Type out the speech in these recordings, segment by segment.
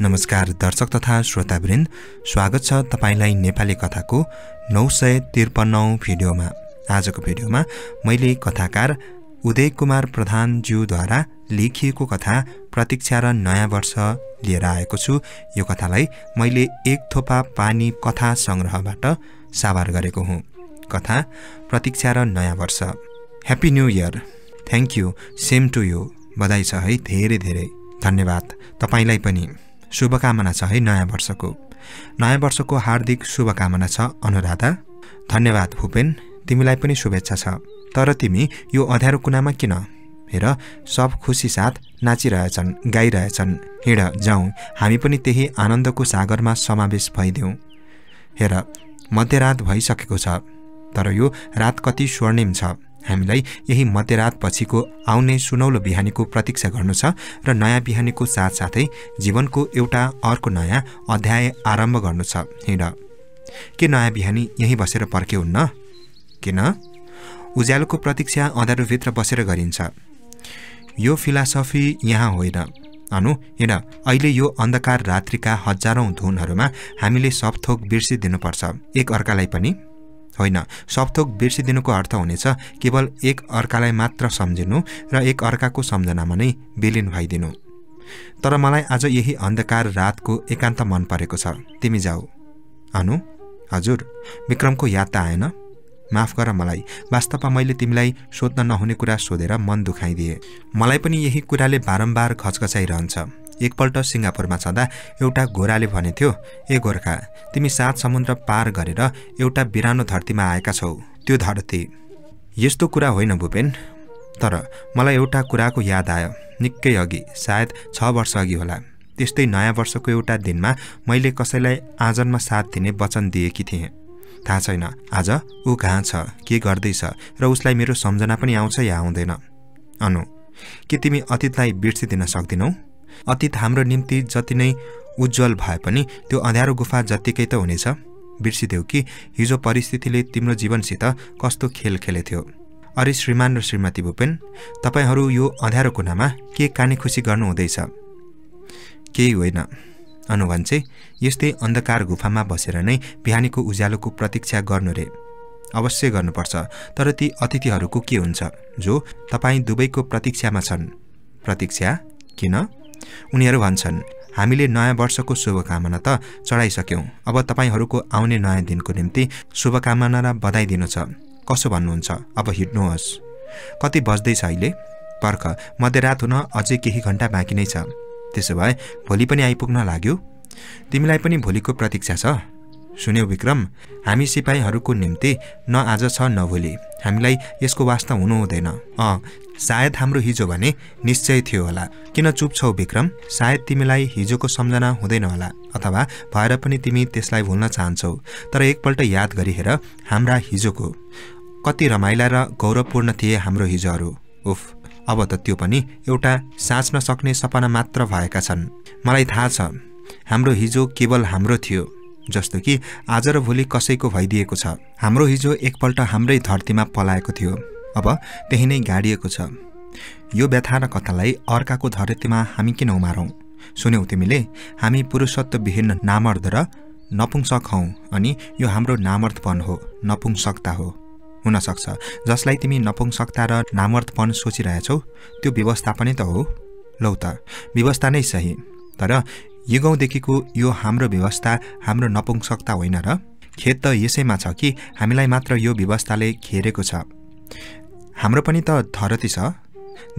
नमस्कार दर्शक तथा श्रोतावृन्द स्वागत छ तपाईँलाई नेपाली कथाको नौ सय त्रिपन्नौ भिडियोमा आजको भिडियोमा मैले कथाकार उदय कुमार प्रधानज्यूद्वारा लेखिएको कथा प्रतीक्षा र नयाँ वर्ष लिएर आएको छु यो कथालाई मैले एक थोपा पानी कथा सङ्ग्रहबाट साभार गरेको हुँ कथा प्रतीक्षा र नयाँ वर्ष happy new year thank you same to you बधाई छ है धेरै धेरै धन्यवाद तपाईँलाई पनि शुभकामना छ है नयाँ वर्षको नयाँ वर्षको हार्दिक शुभकामना छ अनुराधा धन्यवाद भूपेन तिमीलाई पनि शुभेच्छा छ तर तिमी यो अँध्यारो कुनामा किन हेर सब खुसी साथ नाचिरहेछन् गाइरहेछन् हिँड जाउँ हामी पनि त्यही आनन्दको सागरमा समावेश भइदेऊ हेर मध्यरात भइसकेको छ तर यो रात कति स्वर्णिम छ हामीलाई यही मध्यरात पछिको आउने सुनौलो बिहानीको प्रतीक्षा गर्नु छ र नयाँ बिहानीको साथसाथै जीवनको एउटा अर्को नयाँ अध्याय आरम्भ गर्नु छ हिँड के नयाँ बिहानी यहीँ बसेर पर्के हुन्न किन उज्यालोको प्रतीक्षा अँधारोभित्र बसेर गरिन्छ यो फिलासफी यहाँ होइन अनु हिँड अहिले यो अन्धकार रात्रिका हजारौँ धुनहरूमा हामीले सब बिर्सिदिनुपर्छ एक अर्कालाई पनि होइन सबथोक बिर्सिदिनुको अर्थ हुनेछ केवल एक अर्कालाई मात्र सम्झिनु र एक अर्काको सम्झनामा नै विलिन भइदिनु तर मलाई आज यही अन्धकार रातको एकान्त मन परेको छ तिमी जाऊ अनु हजुर विक्रमको याद त आएन माफ गर मलाई वास्तवमा मैले तिमीलाई सोध्न नहुने कुरा सोधेर मन दुखाइदिएँ मलाई पनि यही कुराले बारम्बार खचखचाइरहन्छ एकपल्ट सिङ्गापुरमा छँदा एउटा घोराले थियो ए गोर्खा तिमी सात समुद्र पार गरेर एउटा बिरानो धरतीमा आएका छौ त्यो धरती यस्तो कुरा होइन भूपेन तर मलाई एउटा कुराको याद आयो निकै अघि सायद छ वर्ष अघि होला त्यस्तै नयाँ वर्षको एउटा दिनमा मैले कसैलाई आँजनमा साथ दिने वचन दिएकी थिएँ थाहा छैन आज ऊ कहाँ छ के गर्दैछ र उसलाई मेरो सम्झना पनि आउँछ या आउँदैन अनु के तिमी अतीतलाई बिर्सिदिन सक्दिनौ अतीत हाम्रो निम्ति जति नै उज्जवल भए पनि त्यो अँध्यारो गुफा जत्तिकै त हुनेछ बिर्सिदेऊ कि हिजो परिस्थितिले तिम्रो जीवनसित कस्तो खेल खेलेथ्यो अरे श्रीमान र श्रीमती भूपेन तपाईँहरू यो अँध्यारो कुनामा के काने खुसी गर्नुहुँदैछ केही होइन चाहिँ यस्तै अन्धकार गुफामा बसेर नै बिहानीको उज्यालोको प्रतीक्षा गर्नु रे अवश्य गर्नुपर्छ तर ती अतिथिहरूको के हुन्छ जो तपाईँ दुवैको प्रतीक्षामा छन् प्रतीक्षा किन उनीहरू भन्छन् हामीले नयाँ वर्षको शुभकामना त चढाइसक्यौँ अब तपाईँहरूको आउने नयाँ दिनको निम्ति शुभकामना र बधाई दिनु छ कसो भन्नुहुन्छ अब हिँड्नुहोस् कति बज्दैछ अहिले पर्ख मध्यरात हुन अझै केही घन्टा बाँकी नै छ त्यसो भए भोलि पनि आइपुग्न लाग्यो तिमीलाई पनि भोलिको प्रतीक्षा छ सुन्यौ विक्रम हामी सिपाहीहरूको निम्ति न आज छ न भोलि हामीलाई यसको वास्ता हुनु हुँदैन अँ सायद हाम्रो हिजो भने निश्चय थियो होला किन चुप छौ विक्रम सायद तिमीलाई हिजोको सम्झना हुँदैन होला अथवा भएर पनि तिमी त्यसलाई भुल्न चाहन्छौ तर एकपल्ट याद गरिहेर हाम्रा हिजोको कति रमाइला र गौरवपूर्ण थिए हाम्रो हिजोहरू उफ अब त त्यो पनि एउटा साँच्न सक्ने सपना मात्र भएका छन् मलाई थाहा छ हाम्रो हिजो केवल हाम्रो थियो जस्तो कि आज र भोलि कसैको भइदिएको छ हाम्रो हिजो एकपल्ट हाम्रै धरतीमा पलाएको थियो अब त्यही नै गाडिएको छ यो व्यथा र कथालाई अर्काको धरतीमा हामी किन उमारौँ सुन्यौ तिमीले हामी पुरुषत्वविहीन नामर्द र नपुंसक हौ अनि यो हाम्रो नामर्थपन हो नपुंसकता हो हुनसक्छ जसलाई तिमी नपुंसकता र नामर्थपन सोचिरहेछौ त्यो व्यवस्था पनि त हो लौ त व्यवस्था नै सही तर युगौँदेखिको यो हाम्रो व्यवस्था हाम्रो नपुंसकता होइन र खेत त यसैमा छ कि हामीलाई मात्र यो व्यवस्थाले घेरेको छ हाम्रो पनि त धरती छ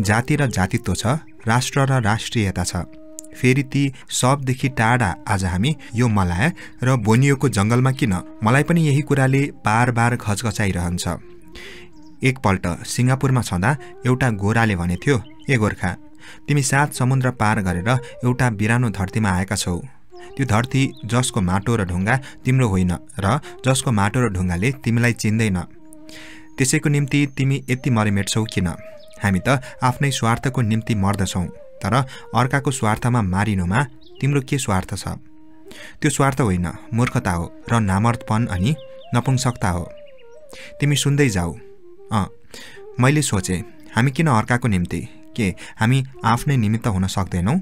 जाति र जातित्व छ राष्ट्र र राष्ट्रियता छ फेरि ती सबदेखि टाढा आज हामी यो मलाया र बोनियोको जङ्गलमा किन मलाई पनि यही कुराले बार बार घचघचाइरहन्छ एकपल्ट सिङ्गापुरमा छँदा एउटा गोराले भने थियो ए गोर्खा तिमी सात समुद्र पार गरेर एउटा बिरानो धरतीमा आएका छौ त्यो धरती जसको माटो र ढुङ्गा तिम्रो होइन र जसको माटो र ढुङ्गाले तिमीलाई चिन्दैन त्यसैको निम्ति तिमी यति मरिमेट्छौ किन हामी त आफ्नै स्वार्थको निम्ति मर्दछौँ तर अर्काको स्वार्थमा मारिनुमा तिम्रो के स्वार्थ छ त्यो स्वार्थ होइन मूर्खता हो र नामर्थपन अनि नपुंसकता हो तिमी सुन्दै जाऊ अँ मैले सोचे हामी किन अर्काको निम्ति के हामी आफ्नै निमित्त हुन सक्दैनौँ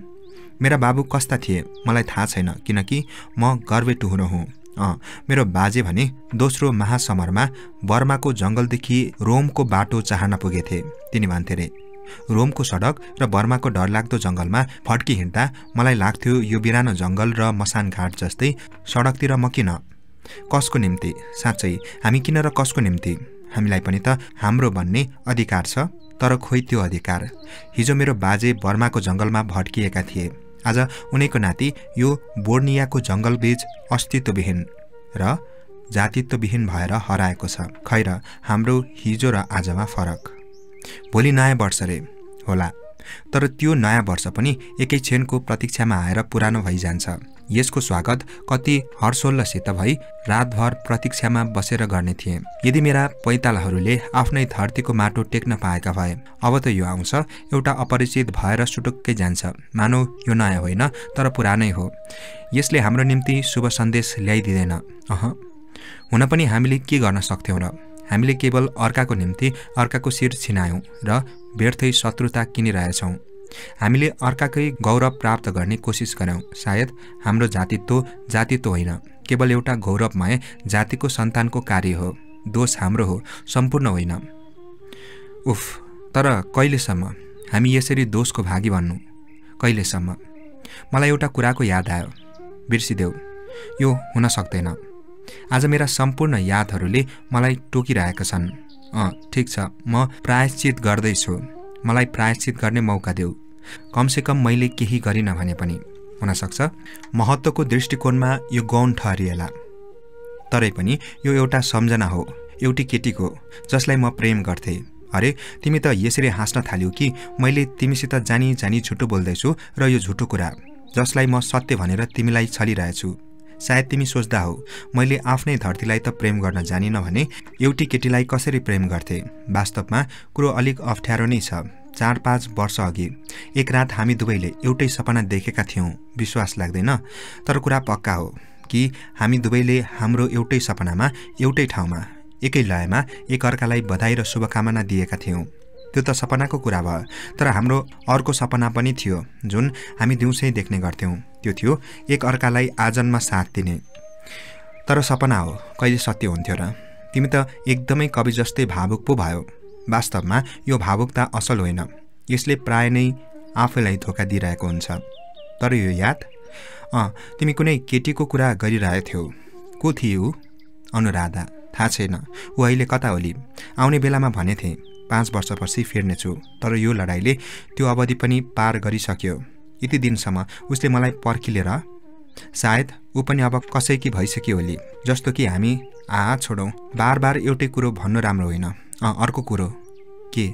मेरा बाबु कस्ता थिए मलाई थाहा छैन किनकि म गर्वेटुहुरो हुँ अँ मेरो बाजे भने दोस्रो महासमरमा बर्माको जङ्गलदेखि रोमको बाटो चाहन पुगेथे तिनी मान्थे रे रोमको सडक र बर्माको डरलाग्दो जङ्गलमा फड्की हिँड्दा मलाई लाग्थ्यो यो बिरानो जङ्गल र मसान घाट जस्तै सडकतिर म किन कसको निम्ति साँच्चै हामी किन र कसको निम्ति हामीलाई पनि त हाम्रो भन्ने अधिकार छ तर खोइ त्यो अधिकार हिजो मेरो बाजे बर्माको जङ्गलमा भड्किएका थिए आज उनैको नाति यो बोर्नियाको जङ्गलबीच अस्तित्वविहीन र जातित्वविहीन भएर हराएको छ खैर हाम्रो हिजो र आजमा फरक भोलि नयाँ वर्ष रे होला तर त्यो नयाँ वर्ष पनि एकैछिनको प्रतीक्षामा आएर पुरानो भइजान्छ यसको स्वागत कति हर्षोल्लसित भई रातभर प्रतीक्षामा बसेर गर्ने थिए यदि मेरा पैतालाहरूले आफ्नै धरतीको माटो टेक्न पाएका भए अब त यो आउँछ एउटा अपरिचित भएर सुटुक्कै जान्छ मानौ यो नयाँ होइन तर पुरानै हो यसले हाम्रो निम्ति शुभ सन्देश ल्याइदिँदैन अह हुन पनि हामीले के गर्न सक्थ्यौँ र हामीले केवल अर्काको निम्ति अर्काको शिर छिनायौँ र व्यर्थै शत्रुता किनिरहेछौँ हामीले अर्काकै गौरव प्राप्त गर्ने कोसिस गऱ्यौँ सायद हाम्रो जातित्व जातित्व होइन केवल एउटा गौरवमय जातिको सन्तानको कार्य हो दोष हाम्रो हो सम्पूर्ण होइन उफ तर कहिलेसम्म हामी यसरी दोषको भागी भन्नु कहिलेसम्म मलाई एउटा कुराको याद आयो बिर्सिदेऊ यो हुन सक्दैन आज मेरा सम्पूर्ण यादहरूले मलाई टोकिरहेका छन् अँ ठिक छ म प्रायश्चित गर्दैछु मलाई प्रायश्चित गर्ने मौका देऊ कमसेकम मैले केही गरिनँ भने पनि हुनसक्छ महत्त्वको दृष्टिकोणमा यो गौन ठहरिएला तरै पनि यो एउटा सम्झना हो एउटी केटीको जसलाई म प्रेम गर्थेँ अरे तिमी त यसरी हाँस्न थाल्यौ कि मैले तिमीसित जानी जानी झुटो बोल्दैछु र यो झुटो कुरा जसलाई म सत्य भनेर तिमीलाई छलिरहेछु सायद तिमी सोच्दा हो मैले आफ्नै धरतीलाई त प्रेम गर्न जानिनँ भने एउटी केटीलाई कसरी प्रेम गर्थे वास्तवमा कुरो अलिक अप्ठ्यारो नै छ चार पाँच अघि एक रात हामी दुवैले एउटै सपना देखेका थियौँ विश्वास लाग्दैन तर कुरा पक्का हो कि हामी दुवैले हाम्रो एउटै सपनामा एउटै ठाउँमा एकै लयमा एकअर्कालाई बधाई र शुभकामना दिएका थियौँ त्यो त सपनाको कुरा भयो तर हाम्रो अर्को सपना पनि थियो जुन हामी दिउँसै देख्ने गर्थ्यौँ त्यो थियो एकअर्कालाई आजन्म साथ दिने तर सपना हो कहिले सत्य हुन्थ्यो र तिमी त एकदमै कवि जस्तै भावुक पो भयो वास्तवमा यो भावुकता असल होइन यसले प्राय नै आफैलाई धोका दिइरहेको हुन्छ तर यो याद अँ तिमी कुनै केटीको कुरा गरिरहेथ्यौ को थियौ अनुराधा थाहा छैन ऊ अहिले कता होली आउने बेलामा भनेथे पाँच वर्षपछि फिर्नेछु तर यो लडाइँले त्यो अवधि पनि पार गरिसक्यो यति दिनसम्म उसले मलाई पर्खिलेर सायद ऊ पनि अब कसैकी भइसक्यो होली जस्तो कि हामी आ छोडौँ बार बार एउटै कुरो भन्नु राम्रो होइन अर्को कुरो के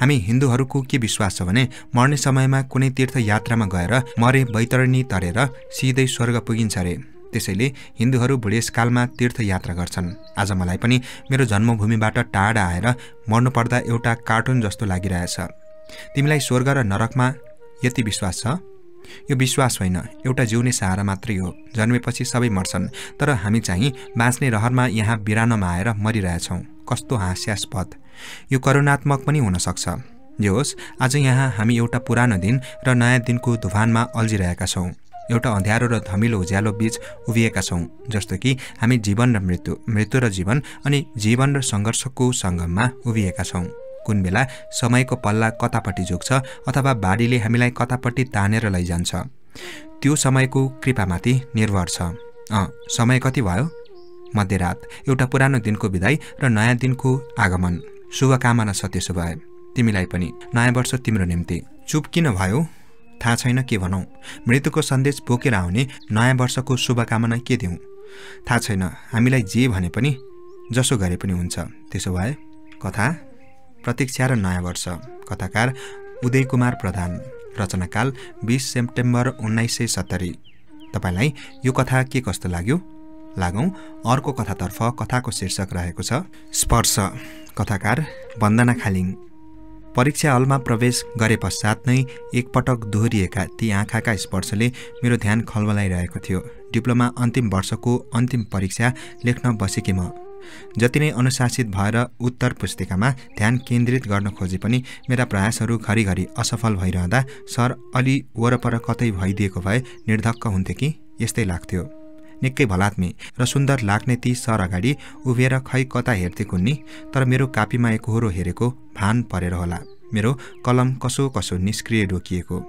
हामी हिन्दूहरूको के विश्वास छ भने मर्ने समयमा कुनै तीर्थयात्रामा गएर मरे वैतरणी तरेर सिधै स्वर्ग पुगिन्छ अरे त्यसैले हिन्दूहरू बुढेसकालमा तीर्थयात्रा गर्छन् आज मलाई पनि मेरो जन्मभूमिबाट टाढा आएर मर्नुपर्दा एउटा कार्टुन जस्तो लागिरहेछ तिमीलाई स्वर्ग र नरकमा यति विश्वास छ यो विश्वास होइन एउटा जिउने सहारा मात्रै हो जन्मेपछि सबै मर्छन् तर हामी चाहिँ बाँच्ने रहरमा यहाँ बिरानोमा आएर मरिरहेछौँ कस्तो हास्यास्पद यो करुणात्मक पनि हुनसक्छ जे होस् आज यहाँ हामी एउटा पुरानो दिन र नयाँ दिनको धुफानमा अल्झिरहेका छौँ एउटा अँध्यारो र धमिलो उज्यालो बीच उभिएका छौँ जस्तो कि हामी जीवन र मृत्यु मृत्यु र जीवन अनि जीवन र सङ्घर्षको सङ्गममा उभिएका छौँ कुन बेला समयको पल्ला कतापट्टि जोग्छ अथवा बाढीले हामीलाई कतापट्टि तानेर लैजान्छ त्यो समयको कृपामाथि निर्भर छ अँ समय कति भयो मध्यरात एउटा पुरानो दिनको विदाई र नयाँ दिनको आगमन शुभकामना छ त्यसो भए तिमीलाई पनि नयाँ वर्ष तिम्रो निम्ति चुप किन भयो थाहा छैन के भनौँ मृत्युको सन्देश बोकेर आउने नयाँ वर्षको शुभकामना के दिउँ थाहा छैन हामीलाई जे भने पनि जसो गरे पनि हुन्छ त्यसो भए कथा प्रतीक्षा र नयाँ वर्ष कथाकार उदय कुमार प्रधान रचनाकाल बिस सेप्टेम्बर उन्नाइस सय सत्तरी तपाईँलाई यो कथा के कस्तो लाग्यो लागौँ अर्को कथातर्फ कथाको शीर्षक रहेको छ स्पर्श कथाकार वन्दना खालिङ परीक्षा हलमा प्रवेश गरे पश्चात नै एकपटक दोहोरिएका ती आँखाका स्पर्शले मेरो ध्यान खलबलाइरहेको थियो डिप्लोमा अन्तिम वर्षको अन्तिम परीक्षा लेख्न बसेकी म जति नै अनुशासित भएर उत्तर पुस्तिकामा ध्यान केन्द्रित गर्न खोजे पनि मेरा प्रयासहरू घरिघरि असफल भइरहँदा सर अलि वरपर कतै भइदिएको भए निर्धक्क हुन्थे कि यस्तै लाग्थ्यो निकै भलात्मी र सुन्दर लाग्ने ती सर अगाडि उभिएर खै कता हेर्थे कुन्नी तर मेरो कापीमा एकहोरो हेरेको भान परेर होला मेरो कलम कसो कसो निष्क्रिय रोकिएको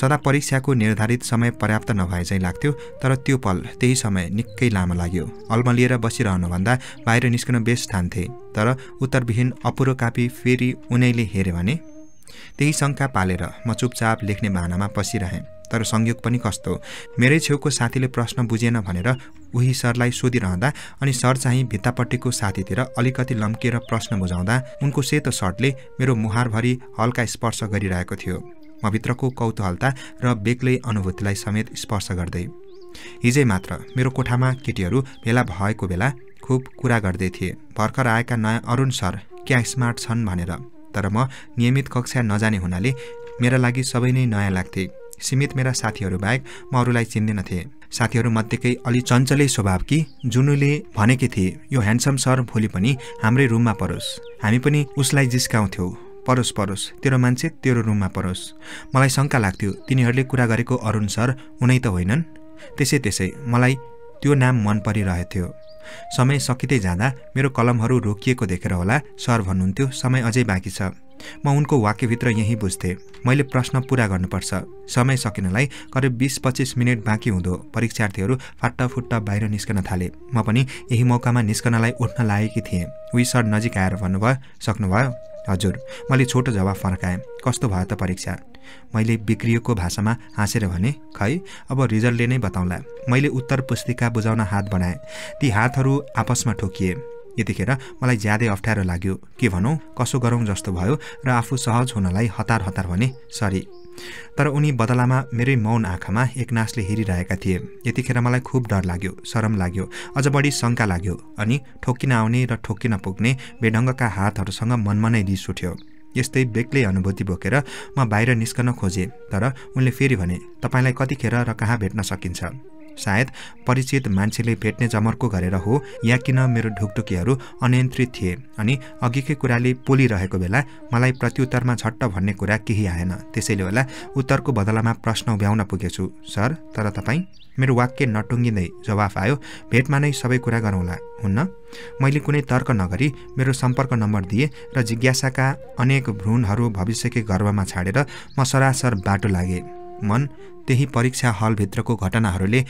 सदा परीक्षाको निर्धारित समय पर्याप्त नभए चाहिँ लाग्थ्यो तर त्यो पल त्यही समय निकै लामो लाग्यो अल्मलिएर बसिरहनुभन्दा बाहिर निस्कन बेस ठान्थे तर उत्तरविहीन अपुरो कापी फेरि उनैले हेऱ्यो भने त्यही शङ्का पालेर म चुपचाप लेख्ने बाहनामा पसिरहेँ तर संयोग पनि कस्तो मेरै छेउको साथीले प्रश्न बुझेन भनेर उही सरलाई सोधिरहँदा अनि सर चाहिँ भित्तापट्टिको साथीतिर अलिकति लम्किएर प्रश्न बुझाउँदा उनको सेतो सर्टले मेरो मुहारभरि हल्का स्पर्श गरिरहेको थियो मभित्रको कौतूहलता र बेग्लै अनुभूतिलाई समेत स्पर्श गर्दै हिजै मात्र मेरो कोठामा केटीहरू भेला भएको बेला खुब कुरा गर्दै थिए भर्खर आएका नयाँ अरुण सर क्या स्मार्ट छन् भनेर तर म नियमित कक्षा नजाने हुनाले मेरा लागि सबै नै नयाँ लाग्थे सीमित मेरा साथीहरू बाहेक म अरूलाई साथीहरू साथीहरूमध्येकै अलि चञ्चलै स्वभाव कि जुनुले भनेकी थिए यो ह्यान्डसम सर भोलि पनि हाम्रै रुममा परोस् हामी पनि उसलाई जिस्काउँथ्यौँ परोस् परोस् तेरो मान्छे तेरो रुममा परोस् मलाई शङ्का लाग्थ्यो तिनीहरूले कुरा गरेको अरुण सर उनै त होइनन् त्यसै त्यसै मलाई त्यो नाम मन परिरहेथ्यो समय सकिँदै जाँदा मेरो कलमहरू रोकिएको देखेर होला सर भन्नुहुन्थ्यो समय अझै बाँकी छ म उनको वाक्यभित्र यहीँ बुझ्थेँ मैले प्रश्न पुरा गर्नुपर्छ समय सकिनलाई करिब बिस पच्चिस मिनट बाँकी हुँदो परीक्षार्थीहरू फाट्टाफुट्टा बाहिर निस्कन थाले म पनि यही मौकामा निस्कनलाई उठ्न लागेकी थिएँ उही सर नजिक आएर भन्नुभयो सक्नुभयो हजुर मैले छोटो जवाब फर्काएँ कस्तो भयो त परीक्षा मैले बिग्रिएको भाषामा हाँसेर भने खै अब रिजल्टले नै बताउँला मैले उत्तर पुस्तिका बुझाउन हात बनाएँ ती हातहरू आपसमा ठोकिए यतिखेर मलाई ज्यादै अप्ठ्यारो लाग्यो के भनौँ कसो गरौँ जस्तो भयो र आफू सहज हुनलाई हतार हतार भने सरी तर उनी बदलामा मेरै मौन आँखामा एकनासले हेरिरहेका थिए यतिखेर मलाई खुब डर लाग्यो शरम लाग्यो अझ बढी शङ्का लाग्यो अनि ठोक्किन आउने र ठोक्किन पुग्ने बेढङ्गका हातहरूसँग मनमा नै रिस उठ्यो यस्तै बेग्लै अनुभूति बोकेर म बाहिर निस्कन खोजेँ तर उनले फेरि भने तपाईँलाई कतिखेर र कहाँ भेट्न सकिन्छ सायद परिचित मान्छेले भेट्ने जमर्को गरेर हो या किन मेरो ढुकढुकीहरू अनियन्त्रित थिए अनि अघिकै कुराले पोलिरहेको बेला मलाई प्रत्युत्तरमा झट्ट भन्ने कुरा केही आएन त्यसैले होला उत्तरको बदलामा प्रश्न उभ्याउन पुगेछु सर तर तपाईँ मेरो वाक्य नटुङ्गिँदै जवाफ आयो भेटमा नै सबै कुरा गरौँला हुन्न मैले कुनै तर्क नगरी मेरो सम्पर्क नम्बर दिएँ र जिज्ञासाका अनेक भ्रूणहरू भविष्यकै गर्वमा छाडेर म सरासर बाटो लागेँ मन त्यही परीक्षा हलभित्रको घटनाहरूले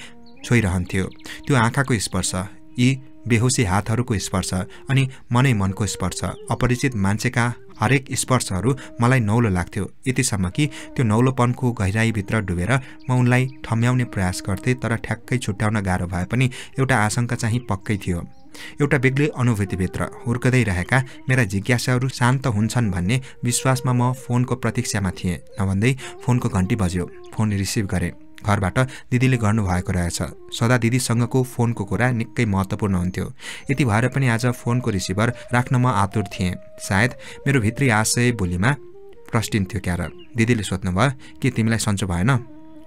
छोइरहन्थ्यो त्यो आँखाको स्पर्श यी बेहोसी हातहरूको स्पर्श अनि मनै मनको स्पर्श अपरिचित मान्छेका हरेक स्पर्शहरू मलाई नौलो लाग्थ्यो यतिसम्म कि त्यो नौलोपनको गहिराईभित्र डुबेर म उनलाई ठम्याउने प्रयास गर्थेँ तर ठ्याक्कै छुट्याउन गाह्रो भए पनि एउटा आशंका चाहिँ पक्कै थियो एउटा बेग्लै अनुभूतिभित्र हुर्कदै रहेका मेरा जिज्ञासाहरू शान्त हुन्छन् भन्ने विश्वासमा म फोनको प्रतीक्षामा थिएँ नभन्दै फोनको घन्टी बज्यो फोन रिसिभ गरेँ घरबाट दिदीले गर्नुभएको रहेछ सदा दिदीसँगको फोनको कुरा निकै महत्त्वपूर्ण हुन्थ्यो यति भएर पनि आज फोनको रिसिभर राख्न म आतुर थिएँ सायद मेरो भित्री आशय भोलिमा थियो क्यार दिदीले सोध्नुभयो कि तिमीलाई सन्चो भएन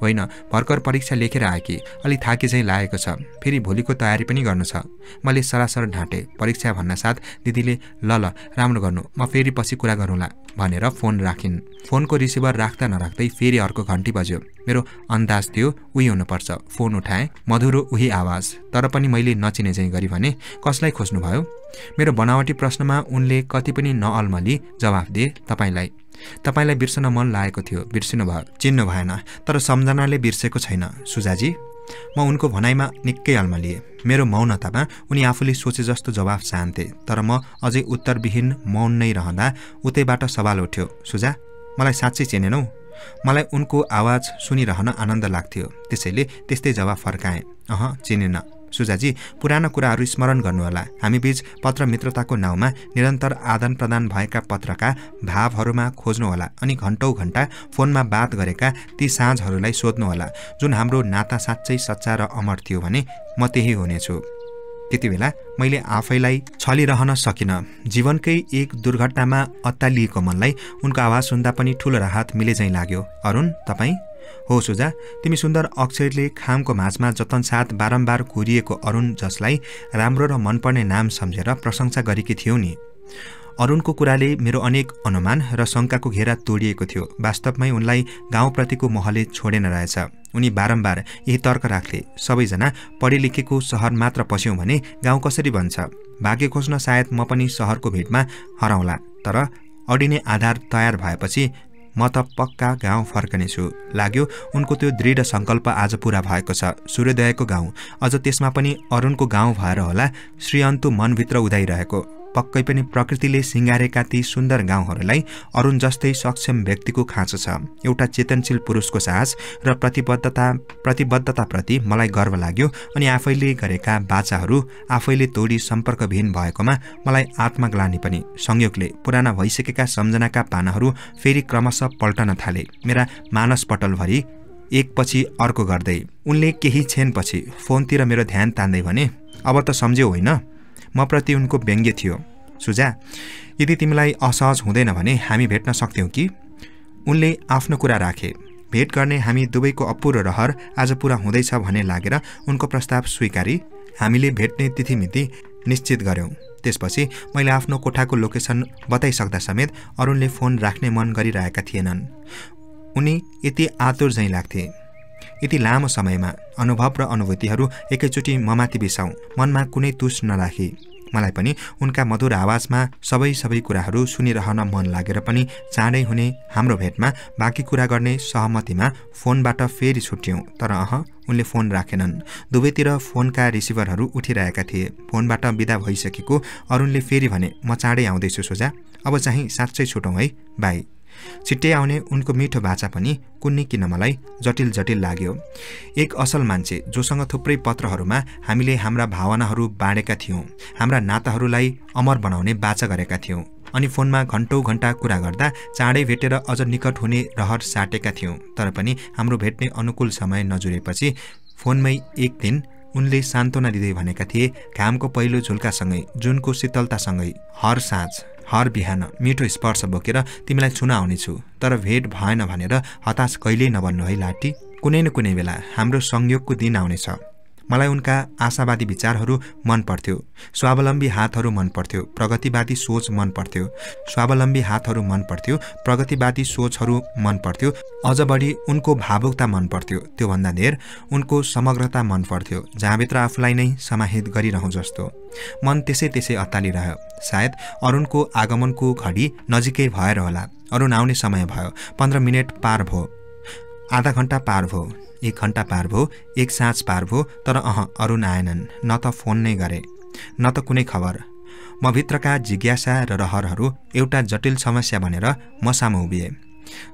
होइन भर्खर परीक्षा लेखेर आएकी अलि थाके चाहिँ लागेको छ फेरि भोलिको तयारी पनि गर्नु छ मैले सरासर ढाँटेँ परीक्षा भन्नासाथ दिदीले ल ल राम्रो गर्नु म फेरि पछि कुरा गरौँला भनेर फोन राखिन् फोनको रिसिभर राख्दा नराख्दै फेरि अर्को घन्टी बज्यो मेरो अन्दाज थियो उही हुनुपर्छ फोन उठाएँ मधुरो उही आवाज तर पनि मैले नचिने चाहिँ गरी भने कसलाई खोज्नुभयो मेरो बनावटी प्रश्नमा उनले कति पनि नअलमली जवाफ दिए तपाईँलाई तपाईँलाई बिर्सन मन लागेको थियो बिर्सिनु भयो चिन्नु भएन तर सम्झनाले बिर्सेको छैन सुजाजी म उनको भनाइमा निकै लिएँ मेरो मौनतामा उनी आफूले सोचे जस्तो जवाफ चाहन्थे तर म अझै उत्तरविहीन मौन नै रहँदा उतैबाट सवाल उठ्यो सुजा मलाई साँच्चै चिनेनौ मलाई उनको आवाज सुनिरहन आनन्द लाग्थ्यो त्यसैले त्यस्तै जवाफ फर्काएँ अह चिनेन सुजाजी पुरानो कुराहरू स्मरण गर्नुहोला हामीबीच पत्र मित्रताको नाउँमा निरन्तर आदान प्रदान भएका पत्रका भावहरूमा खोज्नुहोला अनि घन्टौँ घन्टा फोनमा बात गरेका ती साँझहरूलाई सोध्नुहोला जुन हाम्रो नाता साँच्चै सच्चा र अमर थियो भने म त्यही हुनेछु त्यति बेला मैले आफैलाई छलिरहन सकिनँ जीवनकै एक दुर्घटनामा अत्तालिएको मनलाई उनको आवाज सुन्दा पनि ठुलो राहत मिलेझैँ लाग्यो अरुण तपाईँ हो सुजा तिमी सुन्दर अक्षरले खामको माझमा जतनसाथ बारम्बार कोरिएको अरुण जसलाई राम्रो र मनपर्ने नाम सम्झेर प्रशंसा गरेकी थियौ नि अरुणको कुराले मेरो अनेक अनुमान र शङ्काको घेरा तोडिएको थियो वास्तवमै उनलाई गाउँप्रतिको महले छोडेन रहेछ उनी बारम्बार यही तर्क राख्थे सबैजना पढे लेखेको सहर मात्र पस्यौँ भने गाउँ कसरी भन्छ भाग्य खोज्न सायद म पनि सहरको भेटमा हराउँला तर अडिने आधार तयार भएपछि म त पक्का गाउँ फर्कनेछु लाग्यो उनको त्यो दृढ सङ्कल्प आज पुरा भएको छ सूर्योदयको गाउँ अझ त्यसमा पनि अरुणको गाउँ भएर होला श्रीअन्तु मनभित्र उदाइरहेको पक्कै पनि प्रकृतिले सिँगारेका ती सुन्दर गाउँहरूलाई अरुण जस्तै सक्षम व्यक्तिको खाँचो छ एउटा चेतनशील पुरुषको साहस र प्रतिबद्धता प्रतिबद्धताप्रति मलाई गर्व लाग्यो अनि आफैले गरेका बाचाहरू आफैले तोडी सम्पर्कविहीन भएकोमा मलाई आत्मग्लानी पनि संयोगले पुराना भइसकेका सम्झनाका पानाहरू फेरि क्रमशः पल्टन थाले मेरा मानसपटलभरि एकपछि अर्को गर्दै उनले केही छेनपछि फोनतिर मेरो ध्यान तान्दै भने अब त सम्झ्यो होइन म प्रति उनको व्यङ्ग्य थियो सुजा यदि तिमीलाई असहज हुँदैन भने हामी भेट्न सक्थ्यौँ कि उनले आफ्नो कुरा राखे भेट गर्ने हामी दुवैको अपुरो रहर आज पुरा हुँदैछ भन्ने लागेर उनको प्रस्ताव स्वीकारी हामीले भेट्ने तिथिमिति निश्चित गऱ्यौँ त्यसपछि मैले आफ्नो कोठाको लोकेसन बताइसक्दा समेत अरूणले फोन राख्ने मन गरिरहेका थिएनन् उनी यति आतुर झैँ लाग्थे यति लामो समयमा अनुभव र अनुभूतिहरू एकैचोटि ममाथि बिसाउँ मनमा कुनै तुस नराखे मलाई पनि उनका मधुर आवाजमा सबै सबै कुराहरू सुनिरहन मन लागेर पनि चाँडै हुने हाम्रो भेटमा बाँकी कुरा गर्ने सहमतिमा फोनबाट फेरि छुट्यौँ तर अह उनले फोन राखेनन् दुवैतिर फोनका रिसिभरहरू उठिरहेका थिए फोनबाट बिदा भइसकेको अरुणले फेरि भने म चाँडै आउँदैछु सोझा अब चाहिँ साँच्चै छुटौँ है बाई छिट्टै आउने उनको मिठो भाषा पनि कुन्नी किन मलाई जटिल जटिल लाग्यो एक असल मान्छे जोसँग थुप्रै पत्रहरूमा हामीले हाम्रा भावनाहरू बाँडेका थियौँ हाम्रा नाताहरूलाई अमर बनाउने बाचा गरेका थियौँ अनि फोनमा घन्टौँ घन्टा कुरा गर्दा चाँडै भेटेर अझ निकट हुने रहर साटेका थियौँ तर पनि हाम्रो भेट्ने अनुकूल समय नजुरेपछि फोनमै एक दिन उनले सान्त्वना दिँदै भनेका थिए घामको पहिलो झुल्कासँगै जुनको शीतलतासँगै हर साँझ हर बिहान मिठो स्पर्श बोकेर तिमीलाई छुन आउनेछु तर भेट भएन भनेर हताश कहिल्यै नभन्नु है लाटी कुनै न कुनै बेला हाम्रो संयोगको दिन आउनेछ मलाई उनका आशावादी विचारहरू मन पर्थ्यो स्वावलम्बी हातहरू मन पर्थ्यो प्रगतिवादी सोच मन पर्थ्यो स्वावलम्बी हातहरू मनपर्थ्यो प्रगतिवादी सोचहरू मन पर्थ्यो अझ बढी उनको भावुकता मन पर्थ्यो त्योभन्दा धेर उनको समग्रता मन पर्थ्यो जहाँभित्र आफूलाई नै समाहित गरिरहँ जस्तो मन त्यसै त्यसै अत्तालिरह्यो सायद अरुणको आगमनको घडी नजिकै भएर होला अरुण आउने समय भयो पन्ध्र मिनट पार भयो आधा घन्टा पार भयो एक घन्टा पार भयो एक साँझ पार भयो तर अह अरू आएनन् न त फोन नै गरे न त कुनै खबर म भित्रका जिज्ञासा र रहरहरू एउटा जटिल समस्या भनेर म सामु उभिए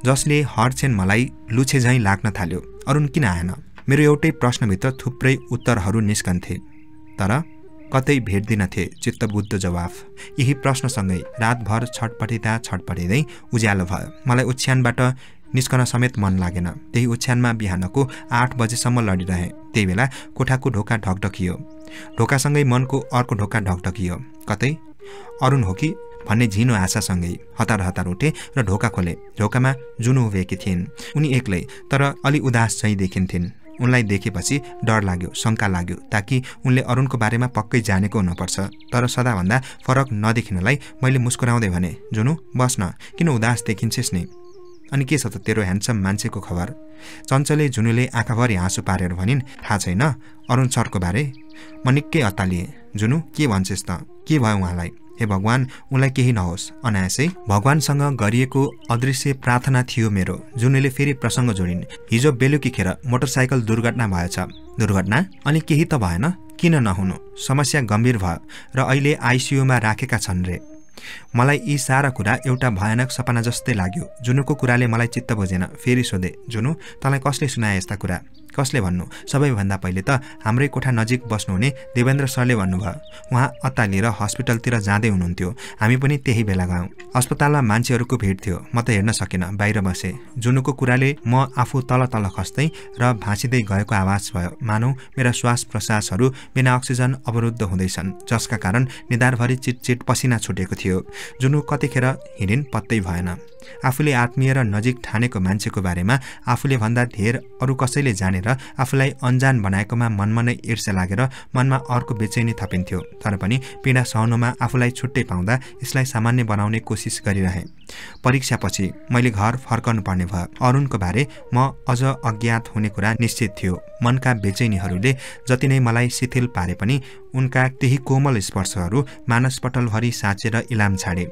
जसले हरछेन मलाई लुछे लाग्न थाल्यो अरूण किन आएन मेरो एउटै प्रश्नभित्र थुप्रै उत्तरहरू निस्कन्थे तर कतै भेट्दिनथे चित्तबुद्ध जवाफ यही प्रश्नसँगै रातभर छटपटिँदा छटपटिँदै उज्यालो भयो मलाई उछ्यानबाट निस्कन समेत मन लागेन त्यही ओछ्यानमा बिहानको आठ बजेसम्म लडिरहे त्यही बेला कोठाको ढोका ढकढकियो ढोकासँगै मनको अर्को ढोका ढकढकियो कतै अरुण हो कि भन्ने झिनो आशासँगै हतार हतार उठे र ढोका खोले ढोकामा जुनु उभिएकी थिइन् उनी एक्लै तर अलि उदास चाहिँ देखिन्थिन् उनलाई देखेपछि डर लाग्यो शङ्का लाग्यो ताकि उनले अरुणको बारेमा पक्कै जानेको हुनुपर्छ तर सदाभन्दा फरक नदेखिनलाई मैले मुस्कुराउँदै भने जुनु बस्न किन उदास देखिन्छेस् नि अनि के छ त तेरो ह्यान्डसम मान्छेको खबर चञ्चले जुनुले आँखाभरि हाँसो पारेर भनिन् थाहा छैन अरुण सरको बारे म निकै अत्तालिएँ जुनु के भन्छेस् त के भयो उहाँलाई हे भगवान् उनलाई केही नहोस् अनायासै भगवान्सँग गरिएको अदृश्य प्रार्थना थियो मेरो जुनुले फेरि प्रसङ्ग जोडिन् हिजो बेलुकी खेर मोटरसाइकल दुर्घटना भएछ दुर्घटना अनि केही त भएन किन नहुनु समस्या गम्भीर भयो र अहिले आइसियुमा राखेका छन् रे मलाई यी सारा कुरा एउटा भयानक सपना जस्तै लाग्यो जुनुको कुराले मलाई चित्त बुझेन फेरि सोधे जुनु तँलाई कसले सुनाए यस्ता कुरा कसले भन्नु सबैभन्दा पहिले त हाम्रै कोठा नजिक बस्नुहुने देवेन्द्र सरले भन्नुभयो उहाँ अत्तालिएर हस्पिटलतिर जाँदै हुनुहुन्थ्यो हामी पनि त्यही बेला गयौँ अस्पतालमा मान्छेहरूको भिड थियो म त हेर्न सकिनँ बाहिर बसेँ जुनुको कुराले म आफू तल तल खस्दै र भाँसिँदै गएको आवाज भयो मानौ मेरा श्वास प्रश्वासहरू बिना अक्सिजन अवरुद्ध हुँदैछन् जसका कारण निधारभरि चिटचिट पसिना छुटेको थियो जुनु कतिखेर हिँडिन् पत्तै भएन आफूले आत्मीय र नजिक ठानेको मान्छेको बारेमा आफूले भन्दा धेर अरू कसैले जानेर आफूलाई अन्जान बनाएकोमा मनमा नै ईर्ष्या लागेर मनमा अर्को बेचैनी थपिन्थ्यो तर पनि पीडा सहनुमा आफूलाई छुट्टै पाउँदा यसलाई सामान्य बनाउने कोसिस गरिरहेँ परीक्षापछि मैले घर फर्कनु पर्ने भयो अरुणको बारे म अझ अज्ञात हुने कुरा निश्चित थियो मनका बेचैनीहरूले जति नै मलाई शिथिल पारे पनि उनका त्यही कोमल स्पर्शहरू मानसपटलभरि साँचेर इलाम छाडे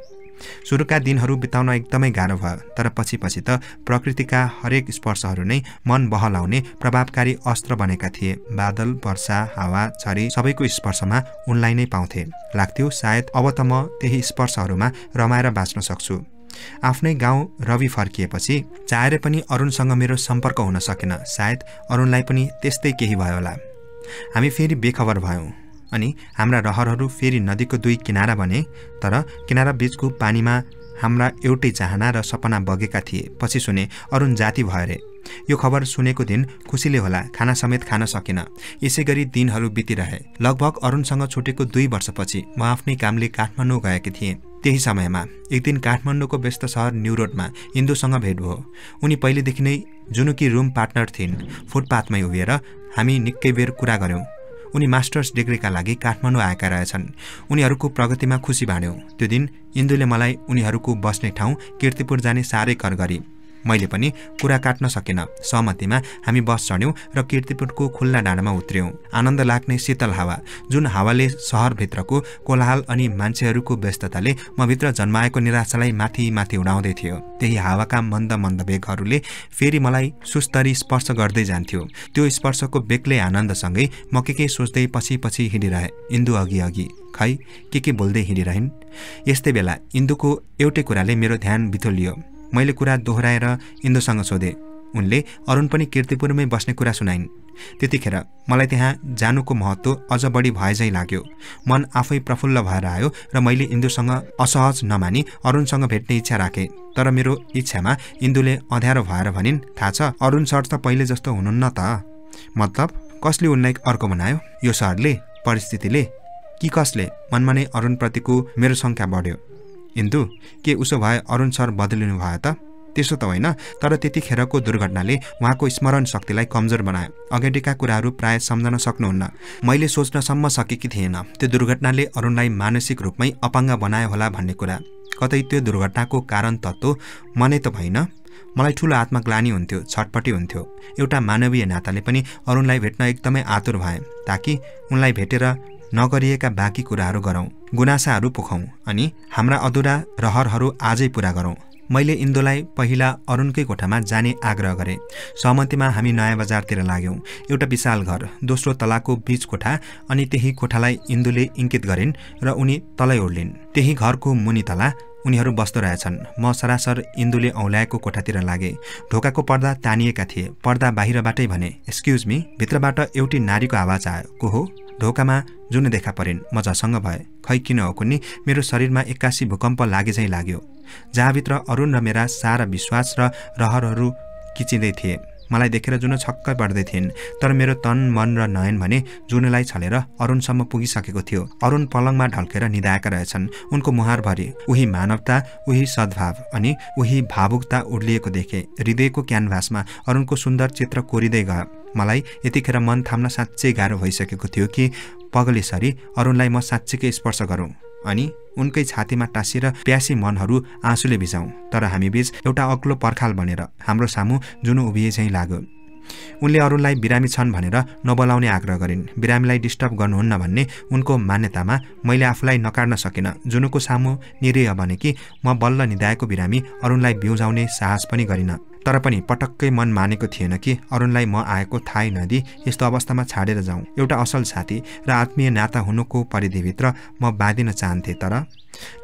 सुरुका दिनहरू बिताउन एकदमै गाह्रो भयो तर पछि पछि त प्रकृतिका हरेक स्पर्शहरू नै मन बहलाउने प्रभावकारी अस्त्र बनेका थिए बादल वर्षा हावा छरी सबैको स्पर्शमा उनलाई नै पाउँथे लाग्थ्यो सायद अब त म त्यही स्पर्शहरूमा रमाएर बाँच्न सक्छु आफ्नै गाउँ रवि फर्किएपछि चाहेर पनि अरुणसँग मेरो सम्पर्क हुन सकेन सायद अरुणलाई पनि त्यस्तै केही भयो होला हामी फेरि बेखबर भयौँ अनि हाम्रा रहरहरू फेरि नदीको दुई किनारा बने तर किनारा बिचको पानीमा हाम्रा एउटै चाहना र सपना बगेका थिए पछि सुने अरुण जाति भयो रे यो खबर सुनेको दिन खुसीले होला खाना समेत खान सकेन यसै गरी दिनहरू बितिरहे लगभग अरुणसँग छुटेको दुई वर्षपछि म आफ्नै कामले काठमाडौँ गएकी थिएँ त्यही समयमा एक दिन काठमाडौँको व्यस्त सहर न्युरोडमा इन्दुसँग भेट भयो उनी पहिलेदेखि नै जुनुकी रुम पार्टनर थिइन् फुटपाथमै उभिएर हामी निकै बेर कुरा गऱ्यौँ उनी मास्टर्स डिग्रीका लागि काठमाडौँ आएका रहेछन् उनीहरूको प्रगतिमा खुसी भाँड्यो त्यो दिन इन्दुले मलाई उनीहरूको बस्ने ठाउँ किर्तिपुर जाने साह्रै कर गरी मैले पनि कुरा काट्न सकेन सहमतिमा हामी बस चढ्यौँ र किर्तिपुरको खुल्ला डाँडामा उत्र्यौँ आनन्द लाग्ने शीतल हावा जुन हावाले सहरभित्रको कोलाहाल अनि मान्छेहरूको व्यस्तताले मभित्र जन्माएको निराशालाई माथि माथि उडाउँदै थियो त्यही हावाका मन्द मन्द बेगहरूले फेरि मलाई सुस्तरी स्पर्श गर्दै जान्थ्यो त्यो स्पर्शको बेग्लै आनन्दसँगै म के के सोच्दै पछि पछि हिँडिरहे इन्दु अघि अघि खै के के बोल्दै हिँडिरहन् यस्तै बेला इन्दुको एउटै कुराले मेरो ध्यान बिथोलियो मैले कुरा दोहोऱ्याएर इन्दुसँग सोधेँ उनले अरुण पनि किर्तिपुरमै बस्ने कुरा सुनाइन् त्यतिखेर मलाई त्यहाँ जानुको महत्त्व अझ बढी भएझै लाग्यो मन आफै प्रफुल्ल भएर आयो र मैले इन्दुसँग असहज नमानी अरुणसँग भेट्ने इच्छा राखेँ तर मेरो इच्छामा इन्दुले अँध्यारो भएर भनिन् थाहा छ अरुण सर त पहिले जस्तो हुनुहुन्न त मतलब कसले उनलाई अर्को बनायो यो सरले परिस्थितिले कि कसले मनमा नै अरुणप्रतिको मेरो शङ्का बढ्यो इन्दु के उसो भए अरुण सर बदलिनु भयो त त्यसो त होइन तर त्यतिखेरको दुर्घटनाले उहाँको स्मरण शक्तिलाई कमजोर बनायो अगाडिका कुराहरू प्राय सम्झन सक्नुहुन्न मैले सोच्नसम्म सकेकी थिएन त्यो दुर्घटनाले अरुणलाई मानसिक रूपमै अपाङ्ग बनायो होला भन्ने कुरा कतै त्यो दुर्घटनाको कारण तत्त्व मनै त भएन मलाई ठुलो आत्मग्लानी हुन्थ्यो छटपटी हुन्थ्यो एउटा मानवीय नाताले पनि अरुणलाई भेट्न एकदमै आतुर भए ताकि उनलाई भेटेर नगरिएका बाँकी कुराहरू गरौँ गुनासाहरू पोखौँ अनि हाम्रा अधुरा रहरहरू आजै पुरा गरौँ मैले इन्दुलाई पहिला अरुणकै कोठामा जाने आग्रह गरेँ सहमतिमा हामी नयाँ बजारतिर लाग्यौँ एउटा विशाल घर दोस्रो तलाको बीच कोठा अनि त्यही कोठालाई इन्दुले इङ्कित गरिन् र उनी तलै ओर्लिन् त्यही घरको मुनि तला उनीहरू बस्दो रहेछन् म सरासर इन्दुले औँल्याएको कोठातिर लागेँ ढोकाको पर्दा तानिएका थिए पर्दा बाहिरबाटै भने एक्सक्युज मी भित्रबाट एउटी नारीको आवाज आयो को हो ढोकामा जुन देखा परिन् मजासँग भए खै किन हो कुन्नी मेरो शरीरमा एक्कासी भूकम्प लागे झैँ लाग्यो जहाँभित्र अरुण र मेरा सारा विश्वास र रहरहरू किचिँदै थिए मलाई देखेर जुन छक्क पर्दै थिइन् तर मेरो तन मन र नयन भने जुनलाई छलेर अरुणसम्म पुगिसकेको थियो अरुण पलङमा ढल्केर निधाएका रहेछन् उनको मुहारभरि उही मानवता उही सद्भाव अनि उही भावुकता उड्लिएको देखे हृदयको क्यानभासमा अरुणको सुन्दर चित्र कोरिँदै गयो मलाई यतिखेर मन थाम्न साँच्चै गाह्रो भइसकेको थियो कि पगले सरी अरुणलाई म साँच्चैकै स्पर्श गरौँ अनि उनकै छातीमा टाँसिएर प्यासी मनहरू आँसुले भिजाउँ तर हामी हामीबीच एउटा अग्लो पर्खाल भनेर हाम्रो सामु जुन उभिए चाहिँ लाग्यो उनले अरूलाई बिरामी छन् भनेर नबोलाउने आग्रह गरिन् बिरामीलाई डिस्टर्ब गर्नुहुन्न भन्ने उनको मान्यतामा मैले आफूलाई नकार्न सकिनँ जुनुको सामु निरीह भने कि म बल्ल निधाएको बिरामी अरूलाई बिउजाउने साहस पनि गरिनँ तर पनि पटक्कै मन मानेको थिएन कि अरुणलाई म आएको थाहै नदी यस्तो अवस्थामा छाडेर जाउँ एउटा असल साथी र आत्मीय नाता हुनुको परिधिभित्र म बाँधिन चाहन्थेँ तर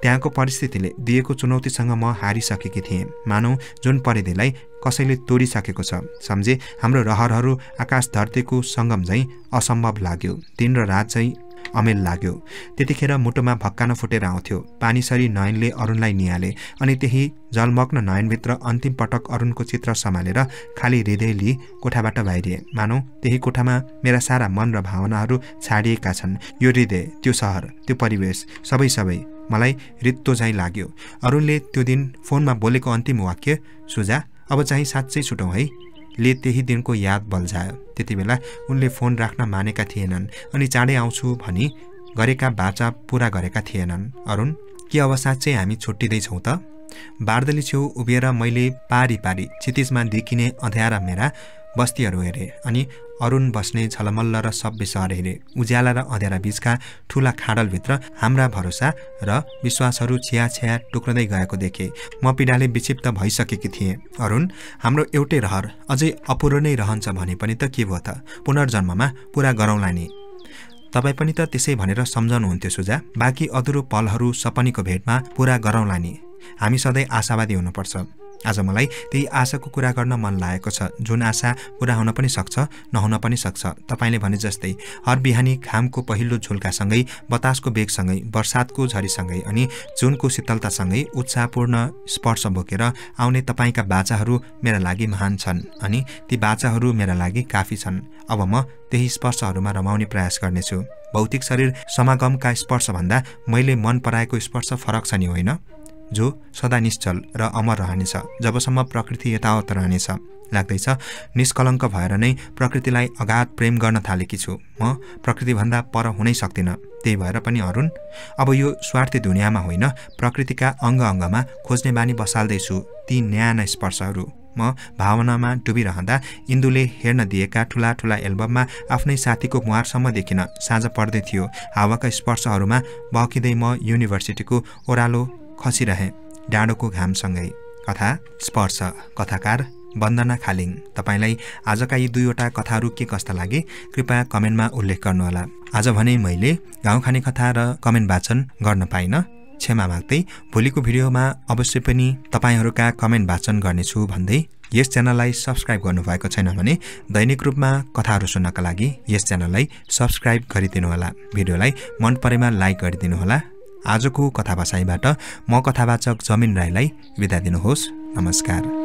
त्यहाँको परिस्थितिले दिएको चुनौतीसँग म हारिसकेकी थिएँ मानौ जुन परिधिलाई कसैले तोडिसकेको छ सम्झे हाम्रो रहरहरू आकाश धरतीको सङ्गम झैँ असम्भव लाग्यो दिन र रात चाहिँ अमेल लाग्यो त्यतिखेर मुटुमा भक्कान फुटेर आउँथ्यो पानीसरी नयनले अरुणलाई निहाले अनि त्यही जलमग्न नयनभित्र अन्तिम पटक अरुणको चित्र सम्हालेर खालि हृदय लिई कोठाबाट बाहिरिए मानौ त्यही कोठामा मेरा सारा मन र भावनाहरू छाडिएका छन् यो हृदय त्यो सहर त्यो परिवेश सबै सबै मलाई रित्तो झैँ लाग्यो अरुणले त्यो दिन फोनमा बोलेको अन्तिम वाक्य सुझा अब चाहिँ साँच्चै छुटौँ है ले त्यही दिनको याद बल्झायो त्यति बेला उनले फोन राख्न मानेका थिएनन् अनि चाँडै आउँछु भनी गरेका बाचा पुरा गरेका थिएनन् अरुण के अब साँच्चै हामी छुट्टिँदैछौँ त बार्दली छेउ उभिएर मैले पारी पारी क्षितिजमा देखिने अँध्यारा मेरा बस्तीहरू हेरेँ अनि अरुण बस्ने झलमल्ल र सहर हेरे उज्याला र अँध्यारा बीचका ठुला खाडलभित्र हाम्रा भरोसा र विश्वासहरू छिया छिया टुक्रदै गएको देखेँ म पीडाले विक्षिप्त भइसकेकी थिएँ अरुण हाम्रो एउटै रहर अझै अपुरो नै रहन्छ भने पनि त के भयो त पुनर्जन्ममा पुरा गरौँला नि तपाईँ पनि त त्यसै भनेर सम्झाउनुहुन्थ्यो सुझा बाँकी अधुरो पलहरू सपनीको भेटमा पुरा गरौँला नि हामी सधैँ आशावादी हुनुपर्छ आज मलाई त्यही आशाको कुरा गर्न मन लागेको छ जुन आशा पुरा हुन पनि सक्छ नहुन पनि सक्छ तपाईँले भने जस्तै हर बिहानी घामको पहिलो झुल्कासँगै बतासको बेगसँगै बर्सातको झरीसँगै अनि जुनको शीतलतासँगै उत्साहपूर्ण स्पर्श बोकेर आउने तपाईँका बाचाहरू मेरा लागि महान छन् अनि ती बाचाहरू मेरा लागि काफी छन् अब म त्यही स्पर्शहरूमा रमाउने प्रयास गर्नेछु भौतिक शरीर समागमका स्पर्शभन्दा मैले मन पराएको स्पर्श फरक छ नि होइन जो सदा निश्चल र अमर रहनेछ जबसम्म प्रकृति यतावत रहनेछ लाग्दैछ निष्कलङ्क भएर नै प्रकृतिलाई अगाध प्रेम गर्न थालेकी छु म प्रकृतिभन्दा पर हुनै सक्दिनँ त्यही भएर पनि अरुण अब यो स्वार्थी दुनियाँमा होइन प्रकृतिका अङ्ग अङ्गमा खोज्ने बानी बसाल्दैछु ती न्यान स्पर्शहरू म भावनामा डुबिरहँदा इन्दुले हेर्न दिएका ठुला ठुला एल्बममा आफ्नै साथीको मुहारसम्म देखिन साँझ पर्दै थियो हावाका स्पर्शहरूमा बहकिँदै म युनिभर्सिटीको ओह्रालो खसिरहे डाँडोको घामसँगै कथा स्पर्श कथाकार वन्दना खालिङ तपाईँलाई आजका यी दुईवटा कथाहरू के कस्ता लागे कृपया कमेन्टमा उल्लेख गर्नुहोला आज भने मैले गाउँ खाने कथा र कमेन्ट वाचन गर्न पाइनँ क्षमा माग्दै भोलिको भिडियोमा अवश्य पनि तपाईँहरूका कमेन्ट वाचन गर्नेछु भन्दै यस च्यानललाई सब्सक्राइब गर्नुभएको छैन भने दैनिक रूपमा कथाहरू सुन्नका लागि यस च्यानललाई सब्सक्राइब गरिदिनुहोला भिडियोलाई मन परेमा लाइक गरिदिनुहोला आजको कथाभाषाईबाट म कथावाचक जमिन राईलाई बिदा दिनुहोस् नमस्कार